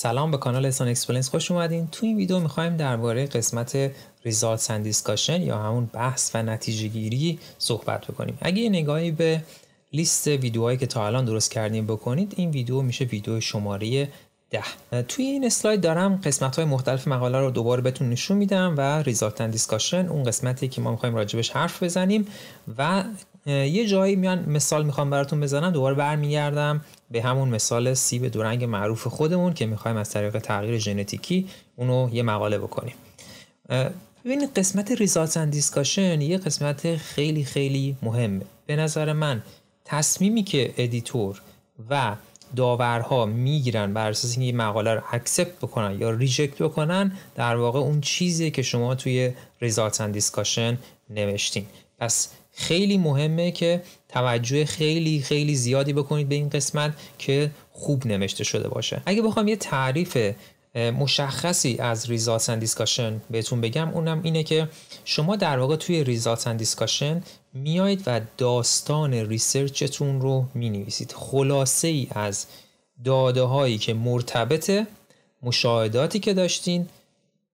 سلام به کانال سان اکسپلنس خوش اومدین تو این ویدیو میخوایم درباره قسمت ریزالتس اند دیسکاشن یا همون بحث و نتیجه گیری صحبت بکنیم اگه یه نگاهی به لیست ویدیوهایی که تا الان درست کردیم بکنید این ویدیو میشه ویدیو شماره ده. توی این اسلاید دارم قسمت های مختلف مقاله رو دوباره بهتون نشون میدم و ریزالت دیسکاشن اون قسمتی که ما میخوایم راجبش حرف بزنیم و یه جایی میان مثال میخوام براتون بزنم دوباره برمیگردم به همون مثال سیب دورنگ معروف خودمون که میخوایم از طریق تغییر ژنتیکی اونو یه مقاله بکنیم ببینید قسمت ریزالت اند یه قسمت خیلی خیلی مهمه به نظر من تصمیمی که ادیتور و داورها میگیرن بر اساس اینکه مقاله رو اکسپت بکنن یا ریجکت بکنن در واقع اون چیزی که شما توی ریزالت اند نوشتین پس خیلی مهمه که توجه خیلی خیلی زیادی بکنید به این قسمت که خوب نوشته شده باشه اگه بخوام یه تعریف مشخصی از ریزالتس اند بهتون بگم اونم اینه که شما در واقع توی ریزالتس اند دیسکاشن میایید و داستان ریسرچتون رو می نویسید خلاصه ای از داده هایی که مرتبط مشاهداتی که داشتین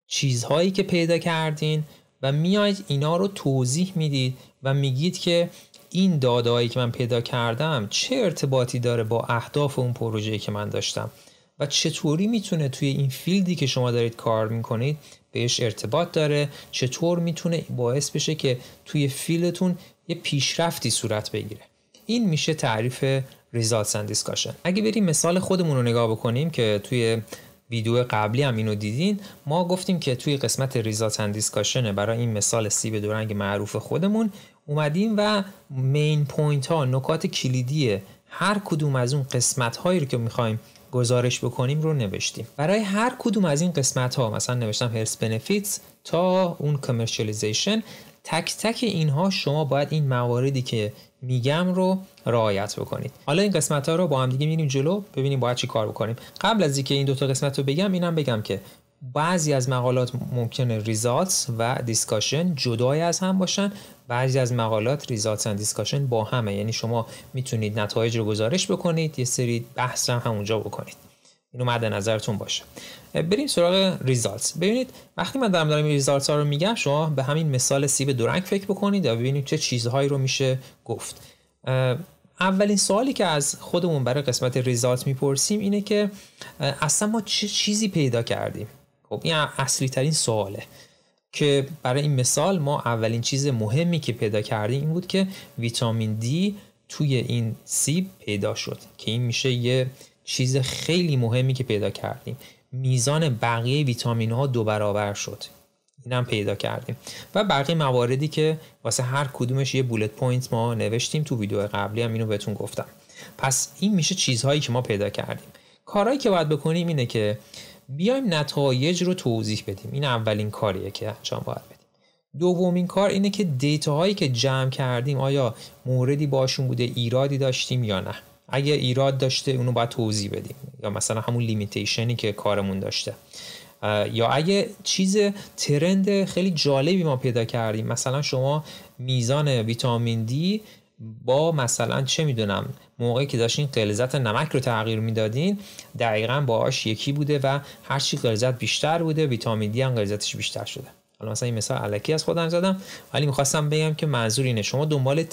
چیزهایی که پیدا کردین و میایید اینا رو توضیح میدید و میگید که این دادایی که من پیدا کردم چه ارتباطی داره با اهداف اون پروژه که من داشتم و چطوری میتونه توی این فیلدی که شما دارید کار میکنید بهش ارتباط داره چطور میتونه باعث بشه که توی فیلدتون یه پیشرفتی صورت بگیره این میشه تعریف ریزالتس اند اگه بریم مثال خودمون رو نگاه بکنیم که توی ویدیو قبلی هم اینو دیدین ما گفتیم که توی قسمت ریزات اند برای این مثال سیب دورنگ معروف خودمون اومدیم و مین پوینت ها نکات کلیدی هر کدوم از اون قسمت هایی رو که میخوایم گزارش بکنیم رو نوشتیم برای هر کدوم از این قسمت ها مثلا نوشتم هرس بنفیتس تا اون کمرشلیزیشن تک تک اینها شما باید این مواردی که میگم رو رعایت بکنید حالا این قسمت ها رو با هم دیگه میریم جلو ببینیم باید چی کار بکنیم قبل از اینکه این دو تا قسمت رو بگم اینم بگم که بعضی از مقالات ممکنه ریزالتس و دیسکاشن جدای از هم باشن بعضی از مقالات ریزالتس و دیسکاشن با همه یعنی شما میتونید نتایج رو گزارش بکنید یه سری بحث هم همونجا بکنید اینو مد نظرتون باشه بریم سراغ ریزالتس ببینید وقتی من دارم دارم ریزالتس ها رو میگم شما به همین مثال سیب دورنگ فکر بکنید و ببینید چه چیزهایی رو میشه گفت اولین سوالی که از خودمون برای قسمت ریزالت میپرسیم اینه که اصلا ما چه چیزی پیدا کردیم خب این اصلی ترین سواله که برای این مثال ما اولین چیز مهمی که پیدا کردیم این بود که ویتامین دی توی این سیب پیدا شد که این میشه یه چیز خیلی مهمی که پیدا کردیم میزان بقیه ویتامین ها دو برابر شد اینم پیدا کردیم و بقیه مواردی که واسه هر کدومش یه بولت پوینت ما نوشتیم تو ویدیو قبلی هم اینو بهتون گفتم پس این میشه چیزهایی که ما پیدا کردیم کارهایی که باید بکنیم اینه که بیایم نتایج رو توضیح بدیم این اولین کاریه که انجام باید بدیم دومین کار اینه که دیتاهایی که جمع کردیم آیا موردی باشون بوده ایرادی داشتیم یا نه اگه ایراد داشته اونو باید توضیح بدیم یا مثلا همون لیمیتیشنی که کارمون داشته یا اگه چیز ترند خیلی جالبی ما پیدا کردیم مثلا شما میزان ویتامین دی با مثلا چه میدونم موقعی که داشتین غلظت نمک رو تغییر میدادین دقیقا باهاش یکی بوده و هرچی غلظت بیشتر بوده ویتامین دی هم غلظتش بیشتر شده حالا مثلا این مثال علکی از خودم زدم ولی میخواستم بگم که منظور اینه شما دنبال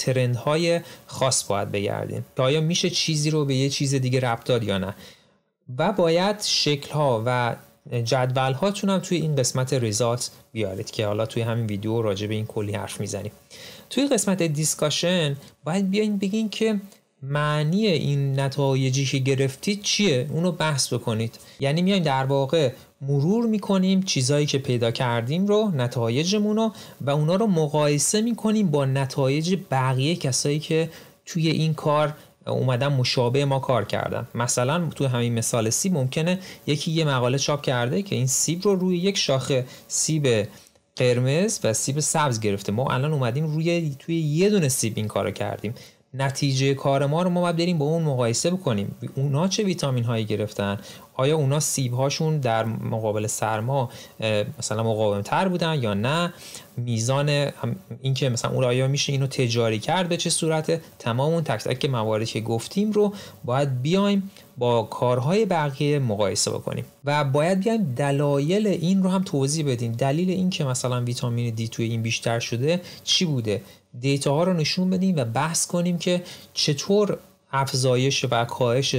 های خاص باید بگردین که آیا میشه چیزی رو به یه چیز دیگه ربط داد یا نه و باید ها و جدول هاتون توی این قسمت ریزالت بیارید که حالا توی همین ویدیو راجع به این کلی حرف میزنیم توی قسمت دیسکاشن باید بیاین بگین که معنی این نتایجی که گرفتید چیه اونو بحث بکنید یعنی میایم در واقع مرور میکنیم چیزایی که پیدا کردیم رو نتایجمون رو و اونا رو مقایسه میکنیم با نتایج بقیه کسایی که توی این کار اومدن مشابه ما کار کردن مثلا تو همین مثال سیب ممکنه یکی یه مقاله چاپ کرده که این سیب رو روی یک شاخه سیب قرمز و سیب سبز گرفته ما الان اومدیم روی توی یه دونه سیب این کارو کردیم نتیجه کار ما رو ما باید بریم با اون مقایسه بکنیم اونا چه ویتامین هایی گرفتن آیا اونا سیب هاشون در مقابل سرما مثلا مقاوم تر بودن یا نه میزان اینکه مثلا اون آیا میشه اینو تجاری کرد به چه صورته تمام اون تک تک مواردی که گفتیم رو باید بیایم با کارهای بقیه مقایسه بکنیم و باید بیایم دلایل این رو هم توضیح بدیم دلیل اینکه مثلا ویتامین دی توی این بیشتر شده چی بوده دیتا ها رو نشون بدیم و بحث کنیم که چطور افزایش و کاهش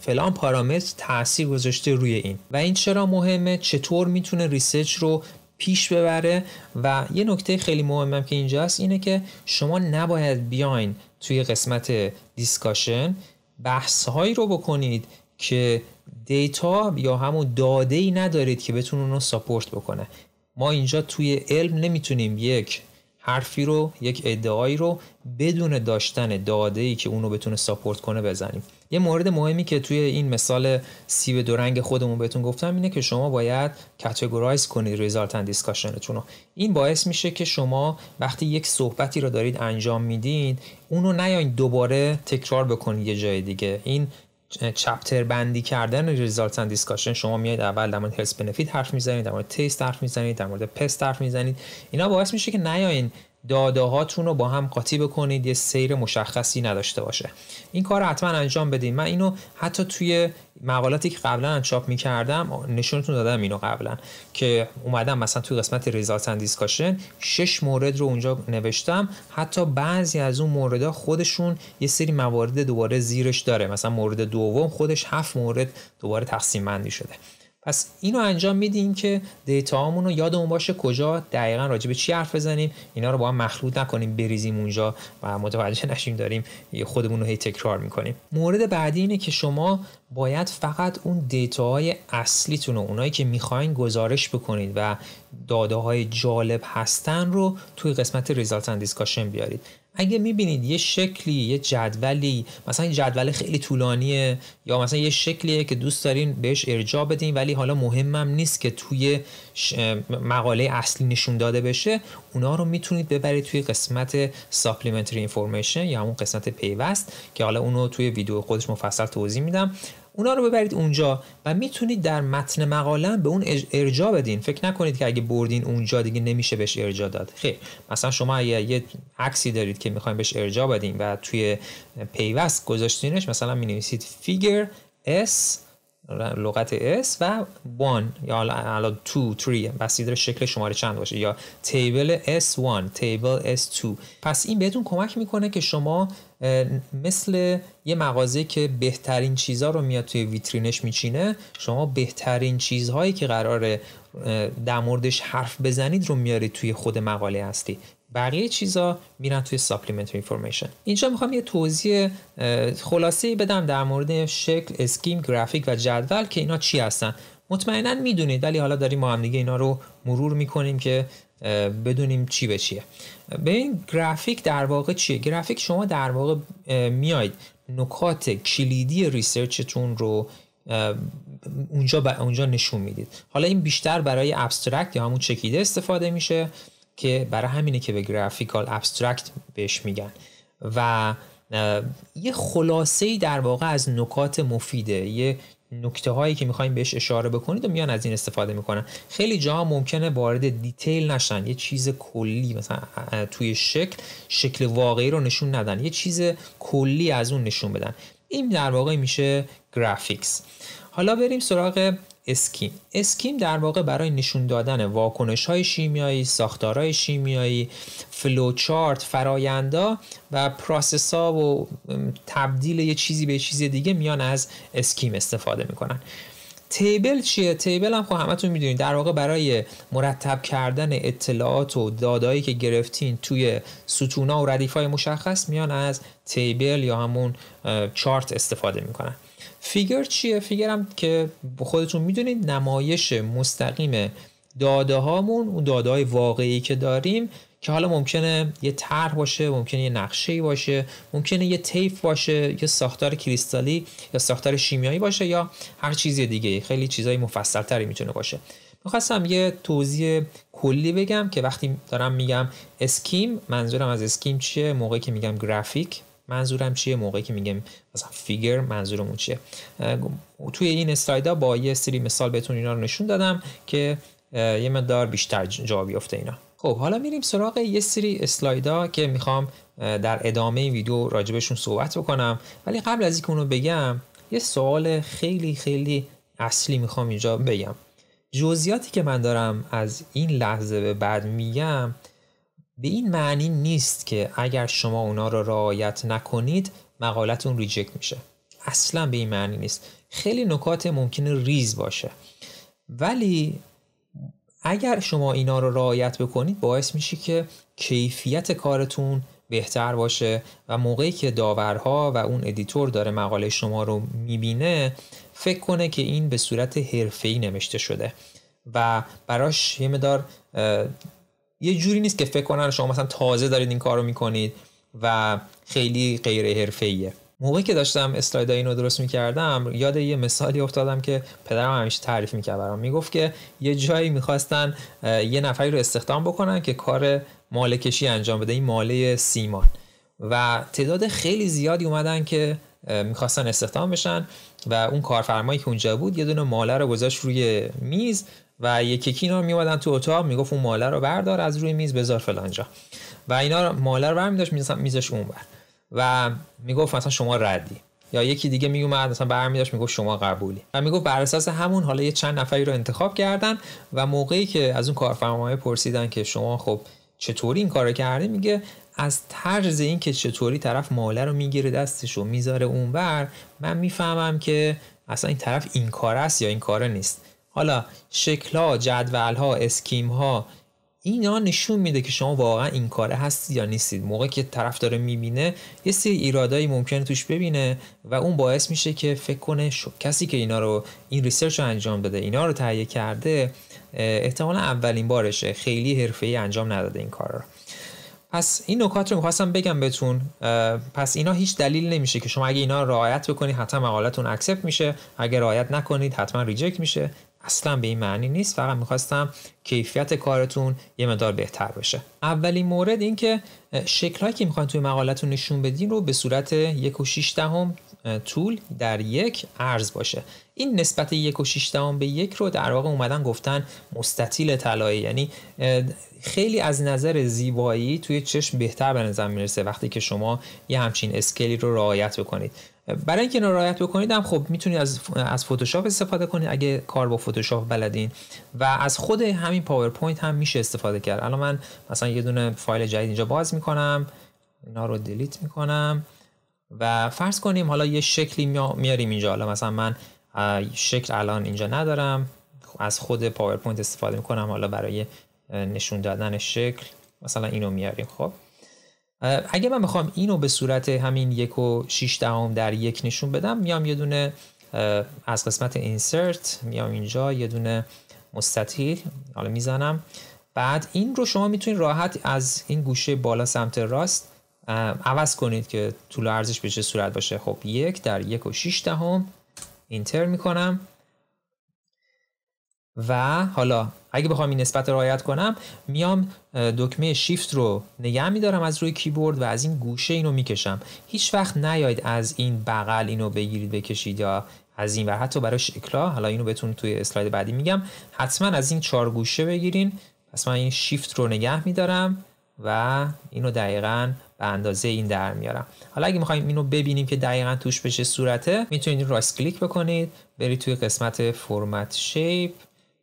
فلان پارامتر تاثیر گذاشته روی این و این چرا مهمه چطور میتونه ریسرچ رو پیش ببره و یه نکته خیلی مهمم که اینجا هست اینه که شما نباید بیاین توی قسمت دیسکاشن بحث هایی رو بکنید که دیتا یا همون داده ای ندارید که بتون اون رو ساپورت بکنه ما اینجا توی علم نمیتونیم یک حرفی رو یک ادعایی رو بدون داشتن داده ای که اونو بتونه ساپورت کنه بزنیم یه مورد مهمی که توی این مثال سیب دو رنگ خودمون بهتون گفتم اینه که شما باید کاتگورایز کنید ریزالت دیسکشنتون رو این باعث میشه که شما وقتی یک صحبتی رو دارید انجام میدین اونو نیاین دوباره تکرار بکنید یه جای دیگه این چپتر بندی کردن ریزالت اند دیسکاشن شما میاید اول در مورد هلس بنفیت حرف میزنید در مورد تیست حرف میزنید در مورد پست حرف میزنید اینا باعث میشه که نیاین داده هاتون رو با هم قاطی بکنید یه سیر مشخصی نداشته باشه این کار رو حتما انجام بدید من اینو حتی توی مقالاتی که قبلا چاپ میکردم نشونتون دادم اینو قبلا که اومدم مثلا تو قسمت ریزالت اند دیسکاشن شش مورد رو اونجا نوشتم حتی بعضی از اون موردها خودشون یه سری موارد دوباره زیرش داره مثلا مورد دوم خودش هفت مورد دوباره تقسیم بندی شده پس اینو انجام میدیم که دیتا رو یادمون باشه کجا دقیقا راجع به چی حرف بزنیم اینا رو با هم مخلوط نکنیم بریزیم اونجا و متوجه نشیم داریم خودمون رو هی تکرار میکنیم مورد بعدی اینه که شما باید فقط اون های اصلیتون و اونایی که میخواین گزارش بکنید و داده های جالب هستن رو توی قسمت ریزالت اند دیسکاشن بیارید اگه میبینید یه شکلی یه جدولی مثلا این جدول خیلی طولانیه یا مثلا یه شکلیه که دوست دارین بهش ارجاع بدین ولی حالا مهمم نیست که توی مقاله اصلی نشون داده بشه اونا رو میتونید ببرید توی قسمت supplementary information یا همون قسمت پیوست که حالا اونو توی ویدیو خودش مفصل توضیح میدم اونا رو ببرید اونجا و میتونید در متن مقاله به اون ارجاع بدین فکر نکنید که اگه بردین اونجا دیگه نمیشه بهش ارجاع داد خیر مثلا شما اگه یه عکسی دارید که میخوایم بهش ارجاع بدین و توی پیوست گذاشتینش مثلا مینویسید فیگر s لغت اس و وان یا حالا تو تری بسید شکل شماره چند باشه یا تیبل اس 1 تیبل اس 2 پس این بهتون کمک میکنه که شما مثل یه مغازه که بهترین چیزها رو میاد توی ویترینش میچینه شما بهترین چیزهایی که قراره در موردش حرف بزنید رو میارید توی خود مقاله هستی بقیه چیزا میرن توی ساپلیمنت اینفورمیشن اینجا میخوام یه توضیح خلاصه ای بدم در مورد شکل اسکیم گرافیک و جدول که اینا چی هستن مطمئنا میدونید ولی حالا داریم ما هم دیگه اینا رو مرور میکنیم که بدونیم چی به چیه به این گرافیک در واقع چیه گرافیک شما در واقع میاید نکات کلیدی ریسرچتون رو اونجا اونجا نشون میدید حالا این بیشتر برای ابسترکت یا همون چکیده استفاده میشه که برای همینه که به گرافیکال ابسترکت بهش میگن و یه خلاصه ای در واقع از نکات مفیده یه نکته هایی که میخوایم بهش اشاره بکنید و میان از این استفاده میکنن خیلی جاها ممکنه وارد دیتیل نشن یه چیز کلی مثلا توی شکل شکل واقعی رو نشون ندن یه چیز کلی از اون نشون بدن این در واقع میشه گرافیکس حالا بریم سراغ اسکیم اسکیم در واقع برای نشون دادن واکنش های شیمیایی ساختارهای شیمیایی فلوچارت فرایندا و پراسس ها و تبدیل یه چیزی به چیز دیگه میان از اسکیم استفاده میکنن تیبل چیه؟ تیبل هم خب همتون میدونید در واقع برای مرتب کردن اطلاعات و دادایی که گرفتین توی ستونا و ردیف های مشخص میان از تیبل یا همون چارت استفاده میکنن فیگر چیه فیگر هم که خودتون میدونید نمایش مستقیم داده هامون اون داده های واقعی که داریم که حالا ممکنه یه طرح باشه ممکنه یه نقشه باشه ممکنه یه تیف باشه یه ساختار کریستالی یا ساختار شیمیایی باشه یا هر چیز دیگه خیلی چیزای تری میتونه باشه میخواستم یه توضیح کلی بگم که وقتی دارم میگم اسکیم منظورم از اسکیم چیه موقعی که میگم گرافیک منظورم چیه موقعی که میگم مثلا فیگر منظورمون چیه توی این اسلایدها با یه سری مثال بهتون اینا رو نشون دادم که یه مقدار بیشتر جا بیفته اینا خب حالا میریم سراغ یه سری اسلایدا که میخوام در ادامه این ویدیو راجبشون صحبت بکنم ولی قبل از اینکه اونو بگم یه سوال خیلی خیلی اصلی میخوام اینجا بگم جزئیاتی که من دارم از این لحظه به بعد میگم به این معنی نیست که اگر شما اونا را رعایت نکنید مقالتون ریجکت میشه اصلا به این معنی نیست خیلی نکات ممکنه ریز باشه ولی اگر شما اینا رو رعایت بکنید باعث میشه که کیفیت کارتون بهتر باشه و موقعی که داورها و اون ادیتور داره مقاله شما رو میبینه فکر کنه که این به صورت حرفه‌ای نوشته شده و براش یه مدار یه جوری نیست که فکر کنن شما مثلا تازه دارید این کارو میکنید و خیلی غیر حرفه‌ایه موقعی که داشتم این اینو درست میکردم یاد یه مثالی افتادم که پدرم همیشه تعریف میکرد برام میگفت که یه جایی میخواستن یه نفری رو استخدام بکنن که کار مالکشی انجام بده این ماله سیمان و تعداد خیلی زیادی اومدن که میخواستن استخدام بشن و اون کارفرمایی که اونجا بود یه دونه ماله رو گذاشت روی میز و یکی یکی اینا میومدن تو اتاق میگفت اون ماله رو بردار از روی میز بذار فلانجا و اینا ماله رو برمیداشت میزش اون بر و میگفت مثلا شما ردی یا یکی دیگه میومد مثلا برمیداشت میگفت شما قبولی و میگفت بر اساس همون حالا یه چند نفری رو انتخاب کردن و موقعی که از اون کارفرمای پرسیدن که شما خب چطوری این کارو کردی میگه از طرز اینکه چطوری طرف ماله رو میگیره دستش و میذاره اونور من میفهمم که اصلا این طرف این کار است یا این کار نیست حالا شکل ها جدول ها اسکیم ها اینا نشون میده که شما واقعا این کاره هستید یا نیستید موقع که طرف داره میبینه یه سری ایرادایی ممکنه توش ببینه و اون باعث میشه که فکر کنه شو... کسی که اینا رو این ریسرچ رو انجام بده اینا رو تهیه کرده احتمالا اولین بارشه خیلی حرفه ای انجام نداده این کار رو پس این نکات رو میخواستم بگم بهتون پس اینا هیچ دلیل نمیشه که شما اگه اینا رعایت بکنید حتما مقالتون اکسپت میشه اگه رعایت نکنید حتما ریجکت میشه اصلا به این معنی نیست فقط میخواستم کیفیت کارتون یه مقدار بهتر بشه اولین مورد این که شکلهایی که میخواین توی مقالتون نشون بدین رو به صورت یک و دهم طول در یک عرض باشه این نسبت یک و دهم به یک رو در واقع اومدن گفتن مستطیل تلایی یعنی خیلی از نظر زیبایی توی چشم بهتر به نظر میرسه وقتی که شما یه همچین اسکلی رو رعایت بکنید برای اینکه رعایت بکنید هم خب میتونید از از فتوشاپ استفاده کنید اگه کار با فتوشاپ بلدین و از خود همین پاورپوینت هم میشه استفاده کرد الان من مثلا یه دونه فایل جدید اینجا باز میکنم اینا رو دلیت میکنم و فرض کنیم حالا یه شکلی میاریم اینجا حالا مثلا من شکل الان اینجا ندارم از خود پاورپوینت استفاده میکنم حالا برای نشون دادن شکل مثلا اینو میاریم خب اگه من بخوام اینو به صورت همین یک و شیش دهم در یک نشون بدم میام یه دونه از قسمت اینسرت میام اینجا یه دونه مستطیل حالا میزنم بعد این رو شما میتونید راحت از این گوشه بالا سمت راست عوض کنید که طول ارزش به چه صورت باشه خب یک در یک و شیش دهم اینتر میکنم و حالا اگه بخوام این نسبت رو رعایت کنم میام دکمه شیفت رو نگه میدارم از روی کیبورد و از این گوشه اینو میکشم هیچ وقت نیاید از این بغل اینو بگیرید بکشید یا از این و حتی برای شکلا حالا اینو بتون توی اسلاید بعدی میگم حتما از این چهار گوشه بگیرین پس من این شیفت رو نگه میدارم و اینو دقیقا به اندازه این در میارم حالا اگه میخوایم اینو ببینیم که دقیقا توش به چه صورته میتونید راست کلیک بکنید برید توی قسمت فرمت شیپ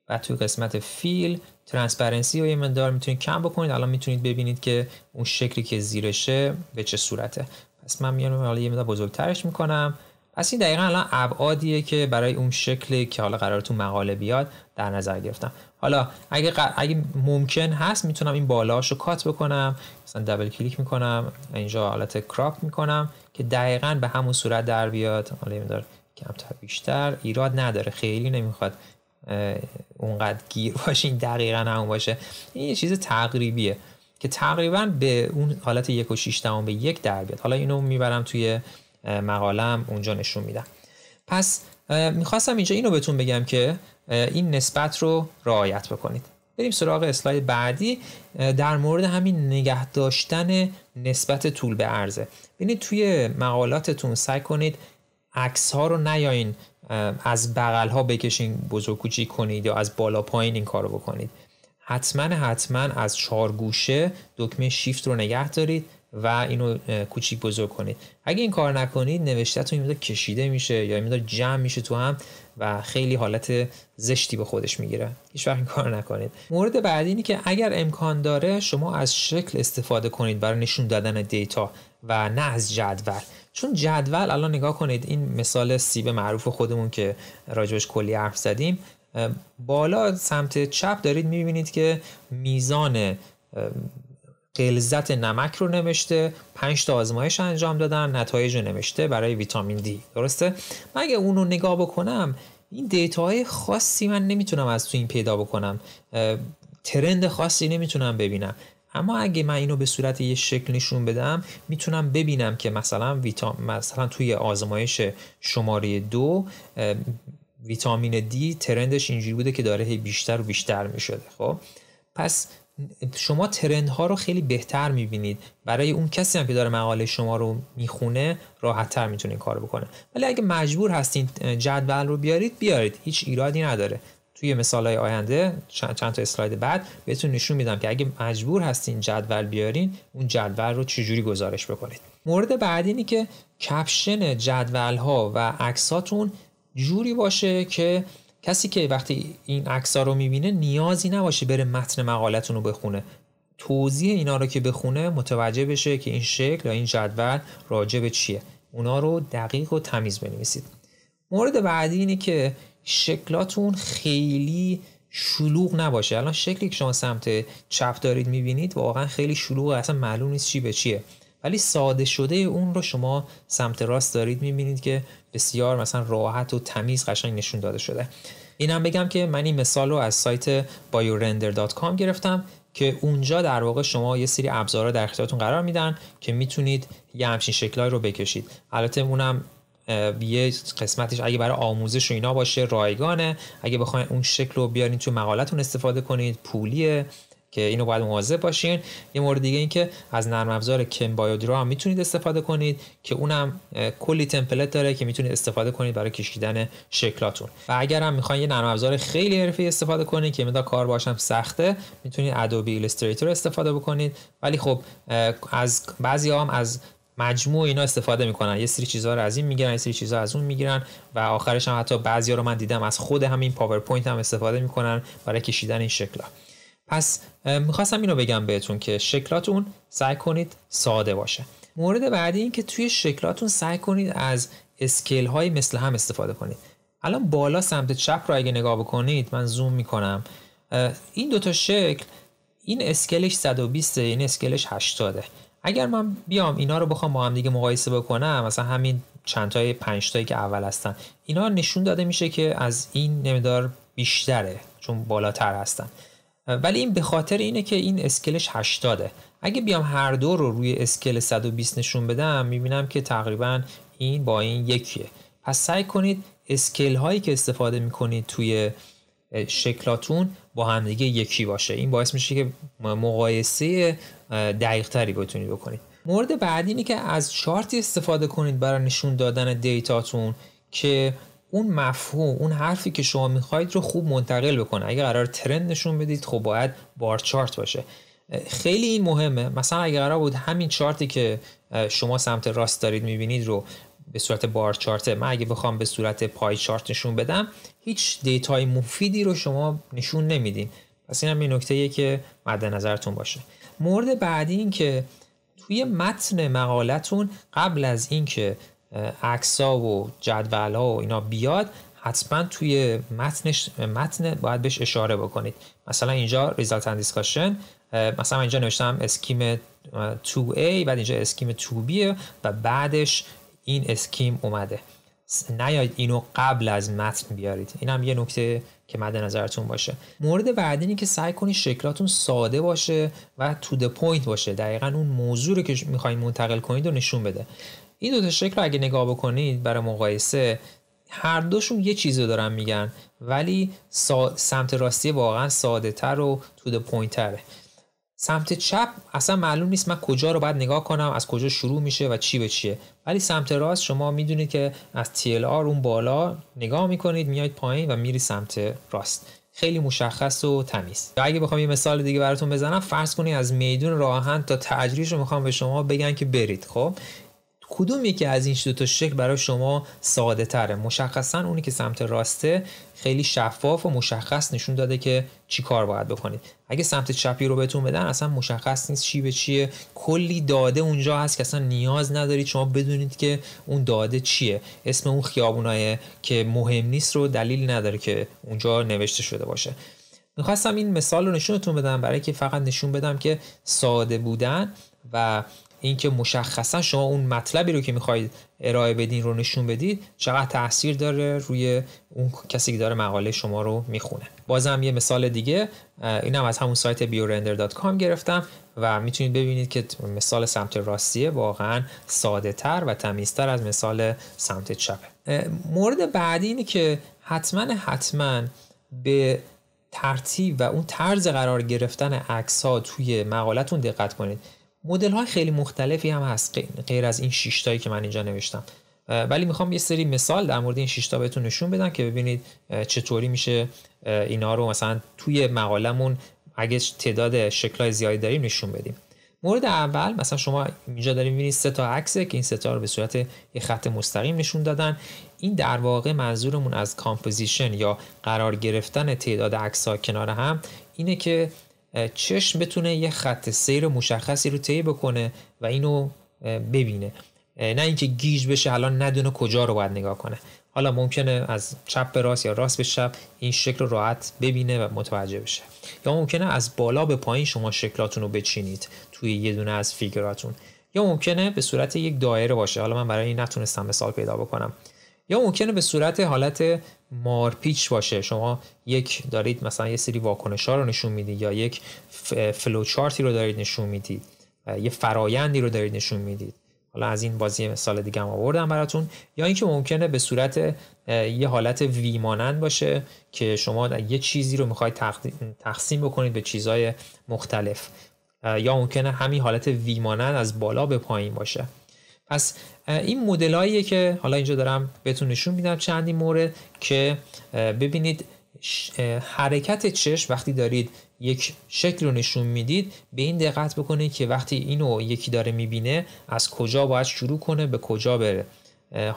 و توی قسمت فیل ترانسپرنسی و یه مندار میتونید کم بکنید الان میتونید ببینید که اون شکلی که زیرشه به چه صورته پس من میانم حالا یه مندار بزرگترش میکنم پس این دقیقا الان ابعادیه که برای اون شکلی که حالا قرار تو مقاله بیاد در نظر گرفتم حالا اگه, اگه ممکن هست میتونم این بالاش رو کات بکنم مثلا دبل کلیک میکنم اینجا حالت کراپ میکنم که دقیقا به همون صورت در بیاد حالا یه کمتر بیشتر ایراد نداره خیلی نمیخواد اونقدر گیر باشین دقیقا همون باشه این یه چیز تقریبیه که تقریبا به اون حالت یک و شیش به یک در بیاد حالا اینو میبرم توی مقالم اونجا نشون میدم پس میخواستم اینجا اینو بهتون بگم که این نسبت رو رعایت بکنید بریم سراغ اسلاید بعدی در مورد همین نگه داشتن نسبت طول به عرضه ببینید توی مقالاتتون سعی کنید عکس ها رو نیاین از بغل ها بکشین بزرگ کوچیک کنید یا از بالا پایین این کارو بکنید حتما حتما از چهار گوشه دکمه شیفت رو نگه دارید و اینو کوچیک بزرگ کنید اگه این کار نکنید نوشتهتون مقدار کشیده میشه یا مقدار جمع میشه تو هم و خیلی حالت زشتی به خودش میگیره هیچ وقت این کار نکنید مورد بعدی اینه که اگر امکان داره شما از شکل استفاده کنید برای نشون دادن دیتا و نه از جدول چون جدول الان نگاه کنید این مثال سیب معروف خودمون که راجبش کلی حرف زدیم بالا سمت چپ دارید میبینید که میزان غلظت نمک رو نوشته 5 تا آزمایش انجام دادن نتایج رو نوشته برای ویتامین دی درسته من اگه اون رو نگاه بکنم این های خاصی من نمیتونم از تو این پیدا بکنم ترند خاصی نمیتونم ببینم اما اگه من اینو به صورت یه شکل نشون بدم میتونم ببینم که مثلا ویتام مثلا توی آزمایش شماره دو ویتامین دی ترندش اینجوری بوده که داره بیشتر و بیشتر میشده خب پس شما ترند ها رو خیلی بهتر میبینید برای اون کسی هم که داره مقاله شما رو میخونه راحت تر میتونه این بکنه ولی اگه مجبور هستین جدول رو بیارید بیارید هیچ ایرادی نداره توی مثال های آینده چند, تا اسلاید بعد بهتون نشون میدم که اگه مجبور هستین جدول بیارین اون جدول رو چجوری گزارش بکنید مورد بعدی اینه که کپشن جدول ها و عکساتون جوری باشه که کسی که وقتی این عکس رو میبینه نیازی نباشه بره متن مقالتون رو بخونه توضیح اینا رو که بخونه متوجه بشه که این شکل یا این جدول راجع به چیه اونا رو دقیق و تمیز بنویسید مورد بعدی اینه که شکلاتون خیلی شلوغ نباشه الان شکلی که شما سمت چپ دارید میبینید واقعا خیلی شلوغ اصلا معلوم نیست چی به چیه ولی ساده شده اون رو شما سمت راست دارید میبینید که بسیار مثلا راحت و تمیز قشنگ نشون داده شده اینم بگم که من این مثال رو از سایت biorender.com گرفتم که اونجا در واقع شما یه سری ابزارها در اختیارتون قرار میدن که میتونید یه همچین شکلهایی رو بکشید البته اونم یه قسمتش اگه برای آموزش و اینا باشه رایگانه اگه بخواید اون شکل رو بیارین تو مقالتون استفاده کنید پولیه که اینو باید مواظب باشین یه مورد دیگه این که از نرم افزار کم بایودرا هم میتونید استفاده کنید که اونم کلی تمپلت داره که میتونید استفاده کنید برای کشیدن شکلاتون و اگر هم میخواین یه نرم افزار خیلی حرفه‌ای استفاده کنید که مقدار کار باشم سخته میتونید ادوبی ایلستریتور استفاده بکنید ولی خب از بعضی هم از مجموع اینا استفاده میکنن یه سری چیزها رو از این میگیرن یه سری چیزها از اون میگیرن و آخرش هم حتی بعضیا رو من دیدم از خود همین پاورپوینت هم استفاده میکنن برای کشیدن این شکلات پس میخواستم اینو بگم بهتون که شکلاتون سعی کنید ساده باشه مورد بعدی این که توی شکلاتون سعی کنید از اسکل های مثل هم استفاده کنید الان بالا سمت چپ رو اگه نگاه بکنید من زوم میکنم این دوتا شکل این اسکلش 120 این اسکلش 80 اگر من بیام اینا رو بخوام با هم دیگه مقایسه بکنم مثلا همین چند تای پنج تایی که اول هستن اینا نشون داده میشه که از این نمیدار بیشتره چون بالاتر هستن ولی این به خاطر اینه که این اسکلش 80 اگه بیام هر دو رو روی اسکل 120 نشون بدم میبینم که تقریبا این با این یکیه پس سعی کنید اسکل هایی که استفاده میکنید توی شکلاتون با همدیگه یکی باشه این باعث میشه که مقایسه دقیق تری بتونید بکنید مورد بعدی اینه که از چارتی استفاده کنید برای نشون دادن دیتاتون که اون مفهوم اون حرفی که شما میخواید رو خوب منتقل بکنه اگه قرار ترند نشون بدید خب باید بار چارت باشه خیلی این مهمه مثلا اگه قرار بود همین چارتی که شما سمت راست دارید میبینید رو به صورت بار چارت من اگه بخوام به صورت پای چارت نشون بدم هیچ دیتای مفیدی رو شما نشون نمیدین پس این هم این نکته که مد نظرتون باشه مورد بعدی این که توی متن مقالتون قبل از اینکه عکس ها و جدول ها و اینا بیاد حتما توی متنش متن باید بهش اشاره بکنید مثلا اینجا result and discussion مثلا اینجا نوشتم اسکیم 2A بعد اینجا اسکیم 2B و بعدش این اسکیم اومده نیاید اینو قبل از متن بیارید این هم یه نکته که مد نظرتون باشه مورد بعدی اینه که سعی کنید شکلاتون ساده باشه و تو د پوینت باشه دقیقا اون موضوع رو که میخواین منتقل کنید رو نشون بده این دو تا شکل رو اگه نگاه بکنید برای مقایسه هر دوشون یه چیزی دارن میگن ولی سمت راستی واقعا ساده تر و تو ده سمت چپ اصلا معلوم نیست من کجا رو باید نگاه کنم از کجا شروع میشه و چی به چیه ولی سمت راست شما میدونید که از TLR اون بالا نگاه میکنید میاید پایین و میری سمت راست خیلی مشخص و تمیز اگه بخوام یه مثال دیگه براتون بزنم فرض کنید از میدون راهن تا تجریش رو میخوام به شما بگن که برید خب کدوم یکی از این دو تا شکل برای شما ساده تره مشخصا اونی که سمت راسته خیلی شفاف و مشخص نشون داده که چی کار باید بکنید اگه سمت چپی رو بهتون بدن اصلا مشخص نیست چی به چیه کلی داده اونجا هست که اصلا نیاز ندارید شما بدونید که اون داده چیه اسم اون خیابونای که مهم نیست رو دلیل نداره که اونجا نوشته شده باشه میخواستم این مثال رو نشونتون بدم برای که فقط نشون بدم که ساده بودن و اینکه مشخصا شما اون مطلبی رو که میخواید ارائه بدین رو نشون بدید چقدر تاثیر داره روی اون کسی که داره مقاله شما رو میخونه بازم یه مثال دیگه اینم از همون سایت biorender.com گرفتم و میتونید ببینید که مثال سمت راستیه واقعا ساده تر و تمیزتر از مثال سمت چپه مورد بعدی اینه که حتما حتما به ترتیب و اون طرز قرار گرفتن عکس ها توی مقالتون دقت کنید مدل های خیلی مختلفی هم هست غیر از این شیشتایی که من اینجا نوشتم ولی میخوام یه سری مثال در مورد این شیشتا بهتون نشون بدم که ببینید چطوری میشه اینا رو مثلا توی مقالمون اگه تعداد شکلای زیادی داریم نشون بدیم مورد اول مثلا شما اینجا داریم میبینید سه تا عکسه که این سه تا رو به صورت یه خط مستقیم نشون دادن این در واقع منظورمون از کامپوزیشن یا قرار گرفتن تعداد عکس ها کنار هم اینه که چشم بتونه یه خط سیر مشخصی رو طی بکنه و اینو ببینه نه اینکه گیج بشه الان ندونه کجا رو باید نگاه کنه حالا ممکنه از چپ به راست یا راست به چپ این شکل رو راحت ببینه و متوجه بشه یا ممکنه از بالا به پایین شما شکلاتون رو بچینید توی یه دونه از فیگراتون یا ممکنه به صورت یک دایره باشه حالا من برای این نتونستم مثال پیدا بکنم یا ممکنه به صورت حالت مارپیچ باشه شما یک دارید مثلا یه سری واکنش ها رو نشون میدید یا یک فلوچارتی رو دارید نشون میدید یه فرایندی رو دارید نشون میدید حالا از این بازی مثال دیگه هم آوردم براتون یا اینکه ممکنه به صورت یه حالت ویمانند باشه که شما یه چیزی رو میخواید تقسیم بکنید به چیزهای مختلف یا ممکنه همین حالت ویمانند از بالا به پایین باشه پس این مدلاییه که حالا اینجا دارم بهتون نشون میدم چندی مورد که ببینید حرکت چشم وقتی دارید یک شکل رو نشون میدید به این دقت بکنید که وقتی اینو یکی داره میبینه از کجا باید شروع کنه به کجا بره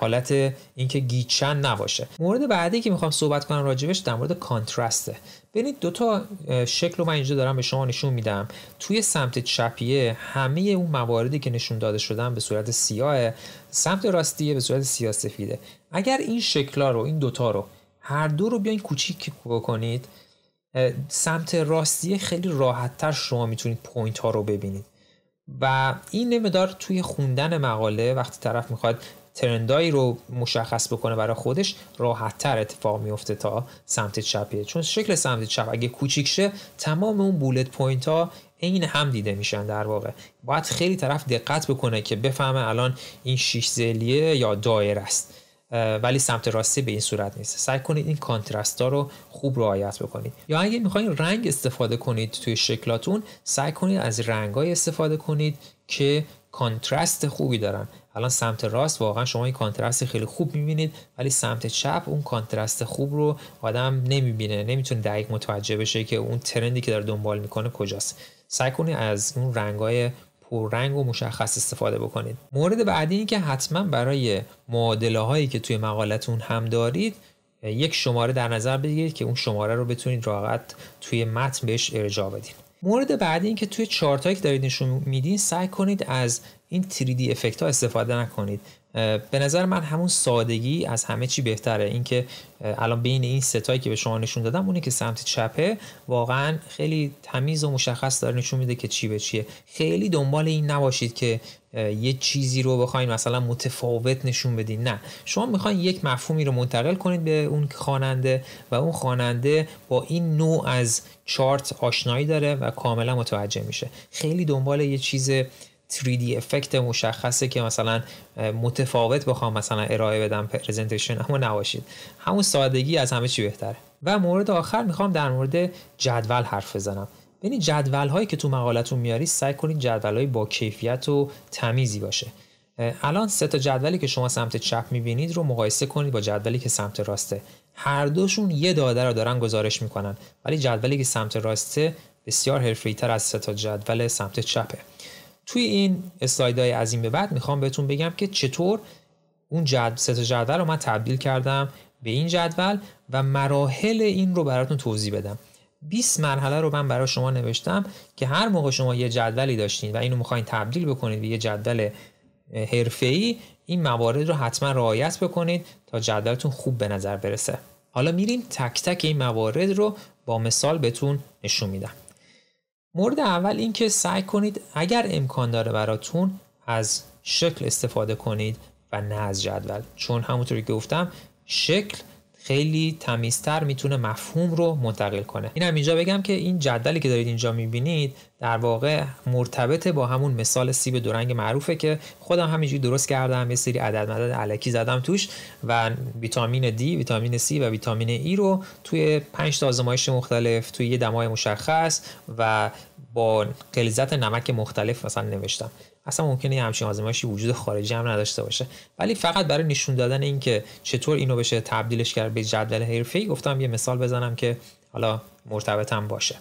حالت اینکه گیچن نباشه مورد بعدی که میخوام صحبت کنم راجبش در مورد کانترسته ببینید دوتا شکل رو من اینجا دارم به شما نشون میدم توی سمت چپیه همه اون مواردی که نشون داده شدن به صورت سیاهه سمت راستیه به صورت سیاه سفیده اگر این شکلا رو این دوتا رو هر دو رو بیاین کوچیک بکنید سمت راستیه خیلی راحتتر شما میتونید پوینت ها رو ببینید و این نمیدار توی خوندن مقاله وقتی طرف میخواد ترندایی رو مشخص بکنه برای خودش تر اتفاق میفته تا سمت چپیه چون شکل سمت چپ اگه کوچیک شه تمام اون بولت پوینت ها این هم دیده میشن در واقع باید خیلی طرف دقت بکنه که بفهمه الان این شیش زلیه یا دایره است ولی سمت راستی به این صورت نیست سعی کنید این ها رو خوب رعایت بکنید یا اگه میخواین رنگ استفاده کنید توی شکلاتون سعی کنید از رنگای استفاده کنید که کانترست خوبی دارن الان سمت راست واقعا شما این کانترست خیلی خوب میبینید ولی سمت چپ اون کانترست خوب رو آدم نمیبینه نمیتونه دقیق متوجه بشه که اون ترندی که داره دنبال میکنه کجاست سعی کنید از اون رنگای پررنگ و مشخص استفاده بکنید مورد بعدی این که حتما برای معادله هایی که توی مقالتون هم دارید یک شماره در نظر بگیرید که اون شماره رو بتونید راحت توی متن بهش ارجاع بدید مورد بعدی این که توی چارت که دارید نشون میدین سعی کنید از این 3D افکت ها استفاده نکنید به نظر من همون سادگی از همه چی بهتره اینکه الان بین این ستایی که به شما نشون دادم اونی که سمت چپه واقعا خیلی تمیز و مشخص داره نشون میده که چی به چیه خیلی دنبال این نباشید که یه چیزی رو بخواین مثلا متفاوت نشون بدین نه شما میخواین یک مفهومی رو منتقل کنید به اون خواننده و اون خواننده با این نوع از چارت آشنایی داره و کاملا متوجه میشه خیلی دنبال یه چیز 3D افکت مشخصه که مثلا متفاوت بخوام مثلا ارائه بدم پرزنتیشن اما نباشید همون سادگی از همه چی بهتره و مورد آخر میخوام در مورد جدول حرف بزنم یعنی جدول هایی که تو مقالتون میاری سعی کنید جدول های با کیفیت و تمیزی باشه الان سه تا جدولی که شما سمت چپ میبینید رو مقایسه کنید با جدولی که سمت راسته هر دوشون یه داده رو دارن گزارش میکنن ولی جدولی که سمت راسته بسیار تر از سه تا جدول سمت چپه توی این اسلایدهای از این به بعد میخوام بهتون بگم که چطور اون جدول ست جدول رو من تبدیل کردم به این جدول و مراحل این رو براتون توضیح بدم 20 مرحله رو من برای شما نوشتم که هر موقع شما یه جدولی داشتین و اینو میخواین تبدیل بکنید به یه جدول ای این موارد رو حتما رعایت بکنید تا جدولتون خوب به نظر برسه حالا میریم تک تک این موارد رو با مثال بهتون نشون میدم مورد اول اینکه سعی کنید اگر امکان داره براتون از شکل استفاده کنید و نه از جدول چون همونطوری گفتم شکل خیلی تمیزتر میتونه مفهوم رو منتقل کنه این هم اینجا بگم که این جدلی که دارید اینجا میبینید در واقع مرتبط با همون مثال سیب دورنگ معروفه که خودم همینجوری درست کردم یه سری عدد مدد علکی زدم توش و ویتامین D، ویتامین C و ویتامین ای e رو توی پنج تا آزمایش مختلف توی یه دمای مشخص و با غلظت نمک مختلف مثلا نوشتم اصلا ممکنه همچین آزمایشی وجود خارجی هم نداشته باشه ولی فقط برای نشون دادن اینکه چطور اینو بشه تبدیلش کرد به جدول ای گفتم یه مثال بزنم که حالا مرتبطم باشه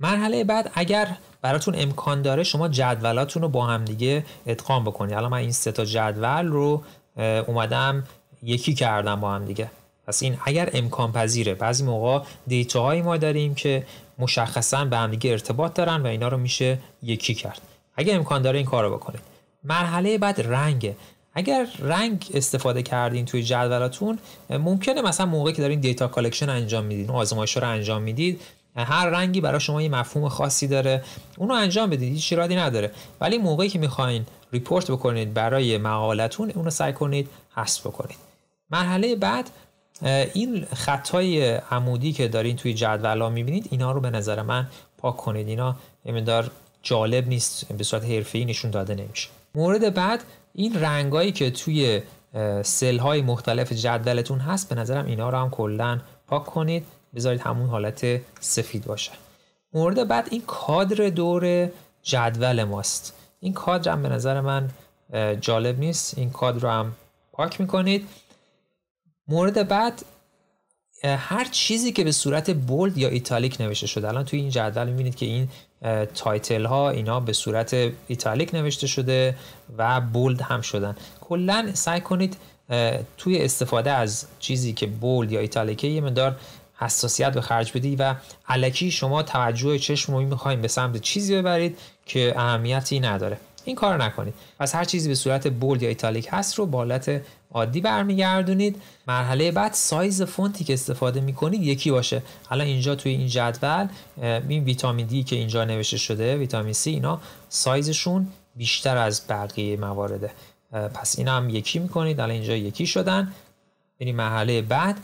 مرحله بعد اگر براتون امکان داره شما جدولاتون رو با هم دیگه ادغام بکنید حالا من این سه تا جدول رو اومدم یکی کردم با هم دیگه پس این اگر امکان پذیره بعضی موقع دیتاهایی ما داریم که مشخصا به هم دیگه ارتباط دارن و اینا رو میشه یکی کرد اگه امکان داره این کارو رو بکنید مرحله بعد رنگه اگر رنگ استفاده کردین توی جدولاتون ممکنه مثلا موقعی که دارین دیتا کالکشن انجام میدین و آزمایش رو انجام میدید هر رنگی برای شما یه مفهوم خاصی داره اونو انجام بدید هیچ شرادی نداره ولی موقعی که میخواین ریپورت بکنید برای مقالتون اونو سعی کنید حذف بکنید مرحله بعد این خطای عمودی که دارین توی جدول ها میبینید اینا رو به نظر من پاک کنید اینا یه جالب نیست به صورت حرفی نشون داده نمیشه مورد بعد این رنگایی که توی سل های مختلف جدولتون هست به نظرم اینا رو هم کلا پاک کنید بذارید همون حالت سفید باشه مورد بعد این کادر دور جدول ماست این کادر هم به نظر من جالب نیست این کادر رو هم پاک میکنید مورد بعد هر چیزی که به صورت بولد یا ایتالیک نوشته شده الان توی این جدول میبینید که این تایتل ها اینا به صورت ایتالیک نوشته شده و بولد هم شدن کلا سعی کنید توی استفاده از چیزی که بولد یا ایتالیکه یه مقدار حساسیت به خرج بدی و علکی شما توجه چشم رو میخواییم به سمت چیزی ببرید که اهمیتی نداره این کار نکنید پس هر چیزی به صورت بولد یا ایتالیک هست رو به حالت عادی برمیگردونید مرحله بعد سایز فونتی که استفاده میکنید یکی باشه حالا اینجا توی این جدول این ویتامین دی که اینجا نوشته شده ویتامین سی اینا سایزشون بیشتر از بقیه موارده پس این هم یکی میکنید حالا اینجا یکی شدن بریم مرحله بعد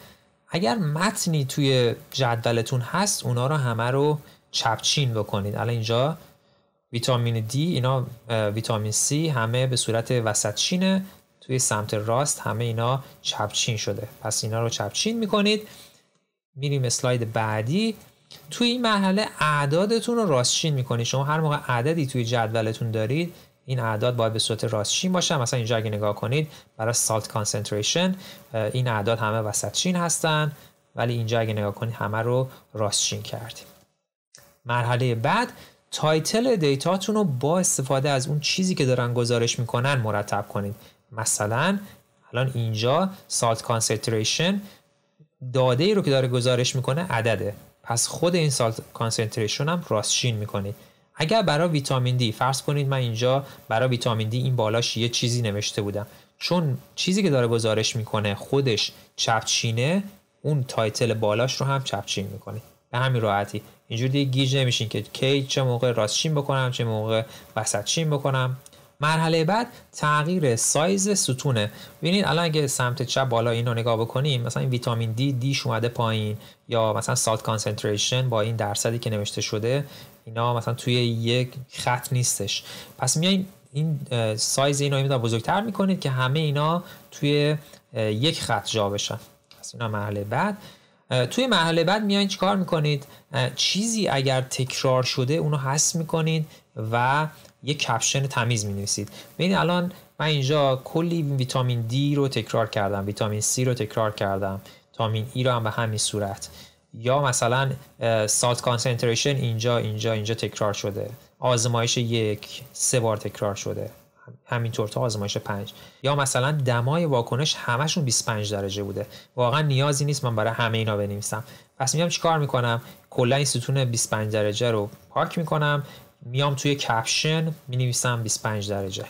اگر متنی توی جدولتون هست اونا رو همه رو چپچین بکنید الان اینجا ویتامین D اینا ویتامین C همه به صورت وسط چینه توی سمت راست همه اینا چپچین شده پس اینا رو چپچین میکنید میریم اسلاید بعدی توی این مرحله اعدادتون رو راستچین میکنید شما هر موقع عددی توی جدولتون دارید این اعداد باید به صورت راستچین باشه مثلا اینجا اگه نگاه کنید برای سالت کانسنتریشن این اعداد همه وسط چین هستن ولی اینجا اگه نگاه کنید همه رو راستچین کردیم مرحله بعد تایتل دیتاتون رو با استفاده از اون چیزی که دارن گزارش میکنن مرتب کنید مثلا الان اینجا سالت کانسنتریشن داده ای رو که داره گزارش میکنه عدده پس خود این سالت کانسنتریشن هم راستشین میکنید اگر برای ویتامین دی فرض کنید من اینجا برای ویتامین دی این بالاش یه چیزی نوشته بودم چون چیزی که داره گزارش میکنه خودش چپچینه اون تایتل بالاش رو هم چپچین میکنید به همین راحتی اینجوری دیگه گیج نمیشین که کی چه موقع راستشین بکنم چه موقع وسطشین بکنم مرحله بعد تغییر سایز ستونه ببینید الان اگه سمت چپ بالا اینو نگاه بکنیم مثلا این ویتامین دی دیش اومده پایین یا مثلا سالت کانسنتریشن با این درصدی که نوشته شده اینا مثلا توی یک خط نیستش پس میایین این سایز این رو بزرگتر میکنید که همه اینا توی یک خط جا بشن پس اینا مرحله بعد توی مرحله بعد میایین چیکار میکنید چیزی اگر تکرار شده اونو حس میکنید و یه کپشن تمیز می نویسید الان من اینجا کلی ویتامین دی رو تکرار کردم ویتامین سی رو تکرار کردم ویتامین ای e رو هم به همین صورت یا مثلا سالت کانسنتریشن اینجا اینجا اینجا تکرار شده آزمایش یک سه بار تکرار شده همینطور تا آزمایش 5 یا مثلا دمای واکنش همشون 25 درجه بوده واقعا نیازی نیست من برای همه اینا بنویسم پس میام چیکار میکنم کلا این ستون 25 درجه رو پاک میکنم میام توی کپشن مینویسم 25 درجه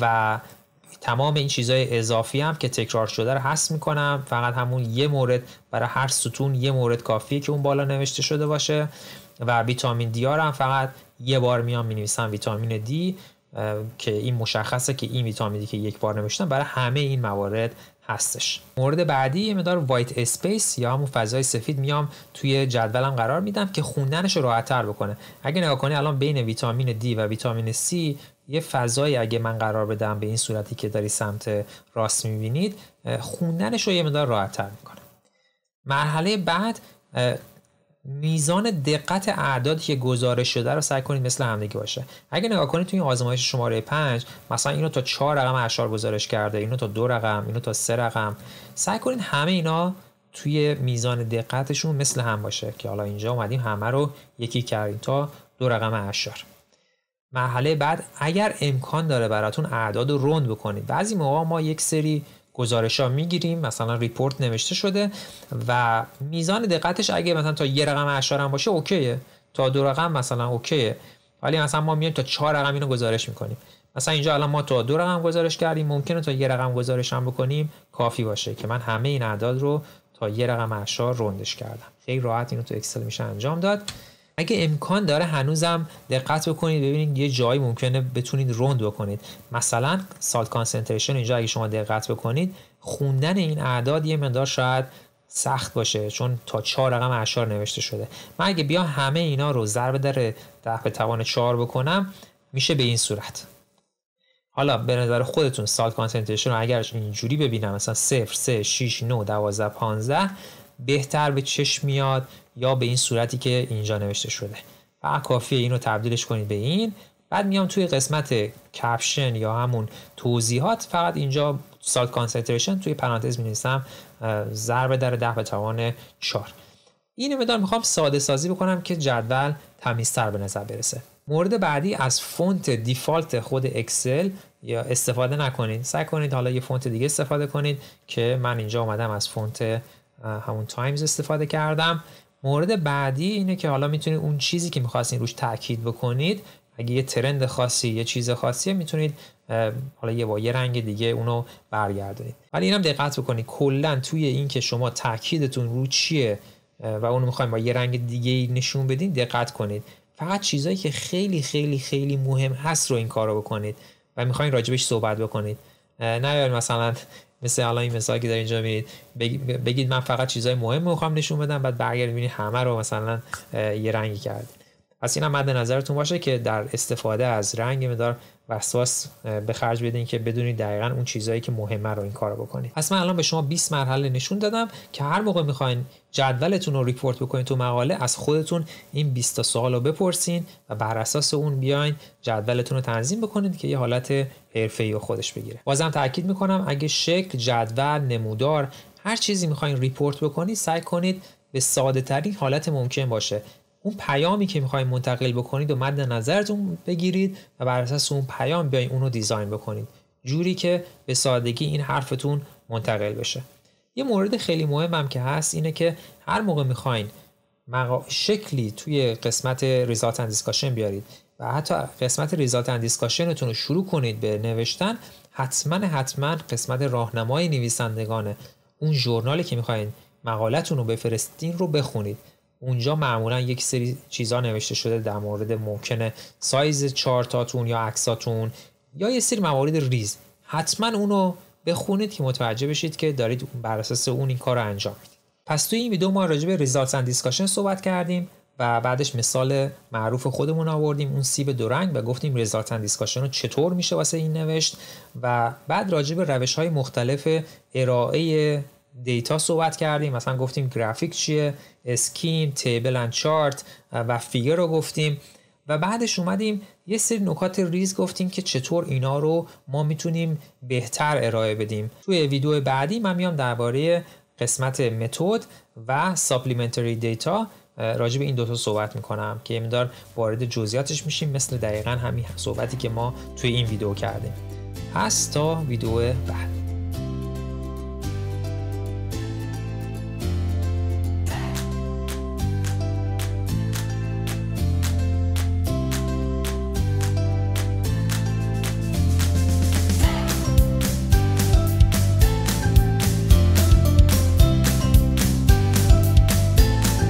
و تمام این چیزهای اضافی هم که تکرار شده رو حذف میکنم فقط همون یه مورد برای هر ستون یه مورد کافیه که اون بالا نوشته شده باشه و ویتامین دی هم فقط یه بار میام مینویسم ویتامین دی که این مشخصه که این ویتامینی که یک بار نوشتم برای همه این موارد هستش مورد بعدی یه مدار وایت اسپیس یا همون فضای سفید میام توی جدولم قرار میدم که خوندنش رو راحتتر بکنه اگه نگاه کنی الان بین ویتامین دی و ویتامین سی یه فضایی اگه من قرار بدم به این صورتی که داری سمت راست میبینید خوندنش رو یه مقدار راحتتر میکنه مرحله بعد میزان دقت اعدادی که گزارش شده رو سعی کنید مثل همدیگه باشه اگه نگاه کنید توی این آزمایش شماره 5 مثلا اینو تا 4 رقم اشار گزارش کرده اینو تا دو رقم اینو تا سه رقم سعی کنید همه اینا توی میزان دقتشون مثل هم باشه که حالا اینجا اومدیم همه رو یکی کردیم تا دو رقم اشار مرحله بعد اگر امکان داره براتون اعداد رو رند بکنید بعضی موقع ما یک سری گزارش ها میگیریم مثلا ریپورت نوشته شده و میزان دقتش اگه مثلا تا یه رقم اشار هم باشه اوکیه تا دو رقم مثلا اوکیه ولی مثلا ما میایم تا چهار رقم اینو گزارش میکنیم مثلا اینجا الان ما تا دو رقم گزارش کردیم ممکنه تا یه رقم گزارش هم بکنیم کافی باشه که من همه این اعداد رو تا یه رقم اشار روندش کردم خیلی راحت اینو تو اکسل میشه انجام داد اگه امکان داره هنوزم دقت بکنید ببینید یه جایی ممکنه بتونید رند بکنید مثلا سالت کانسنتریشن اینجا اگه شما دقت بکنید خوندن این اعداد یه مقدار شاید سخت باشه چون تا چهار رقم اشار نوشته شده من اگه بیا همه اینا رو ضرب در ده به توان چهار بکنم میشه به این صورت حالا به نظر خودتون سالت کانسنتریشن رو اگر اینجوری ببینم مثلا 0 3 6 9 12 15 بهتر به چشم میاد یا به این صورتی که اینجا نوشته شده و کافیه اینو تبدیلش کنید به این بعد میام توی قسمت کپشن یا همون توضیحات فقط اینجا سالت کانسنتریشن توی پرانتز می نویسم ضرب در ده به توان 4 اینو مدام میخوام ساده سازی بکنم که جدول تمیزتر به نظر برسه مورد بعدی از فونت دیفالت خود اکسل یا استفاده نکنید سعی کنید حالا یه فونت دیگه استفاده کنید که من اینجا اومدم از فونت همون تایمز استفاده کردم مورد بعدی اینه که حالا میتونید اون چیزی که میخواستین روش تاکید بکنید اگه یه ترند خاصی یه چیز خاصی میتونید حالا یه با یه رنگ دیگه اونو برگردونید ولی اینم دقت بکنید کلا توی این که شما تاکیدتون رو چیه و اونو میخوایم با یه رنگ دیگه نشون بدین دقت کنید فقط چیزایی که خیلی خیلی خیلی مهم هست رو این کارو بکنید و میخواین راجبش صحبت بکنید نه مثلا مثل الان این مثالی که در اینجا میرید بگید من فقط چیزای مهم رو میخوام نشون بدم بعد برگردید همه رو مثلا یه رنگی کردید پس این هم مد نظرتون باشه که در استفاده از رنگ مدار وسواس به خرج بدین که بدونید دقیقا اون چیزهایی که مهمه رو این کار بکنید پس من الان به شما 20 مرحله نشون دادم که هر موقع میخواین جدولتون رو ریپورت بکنید تو مقاله از خودتون این 20 تا سوال رو بپرسین و بر اساس اون بیاین جدولتون رو تنظیم بکنید که یه حالت حرفه‌ای خودش بگیره بازم تاکید میکنم اگه شکل جدول نمودار هر چیزی میخواین ریپورت بکنید سعی کنید به ساده ترین حالت ممکن باشه اون پیامی که میخواید منتقل بکنید و مد نظرتون بگیرید و بر اساس اون پیام بیاید اونو دیزاین بکنید جوری که به سادگی این حرفتون منتقل بشه یه مورد خیلی مهمم که هست اینه که هر موقع میخواین مقا... شکلی توی قسمت ریزالت اندیسکاشن بیارید و حتی قسمت ریزالت اندیسکاشنتون رو شروع کنید به نوشتن حتما حتما قسمت راهنمای نویسندگان اون ژورنالی که میخواین مقالتون رو بفرستین رو بخونید اونجا معمولا یک سری چیزا نوشته شده در مورد ممکنه سایز چارتاتون یا عکساتون یا یه سری موارد ریز حتما اونو بخونید که متوجه بشید که دارید بر اساس اون این کار رو انجام میدید پس توی این ویدیو ما راجع به ریزالتس اند دیسکاشن صحبت کردیم و بعدش مثال معروف خودمون آوردیم اون سیب دو رنگ و گفتیم ریزالت اند دیسکاشن رو چطور میشه واسه این نوشت و بعد راجع به روش های مختلف ارائه دیتا صحبت کردیم مثلا گفتیم گرافیک چیه اسکیم تیبل اند چارت و فیگر رو گفتیم و بعدش اومدیم یه سری نکات ریز گفتیم که چطور اینا رو ما میتونیم بهتر ارائه بدیم توی ویدیو بعدی من میام درباره قسمت متد و ساپلیمنتری دیتا راجع به این دوتا صحبت میکنم که یه مقدار وارد جزئیاتش میشیم مثل دقیقا همین صحبتی که ما توی این ویدیو کردیم پس تا ویدیو بعد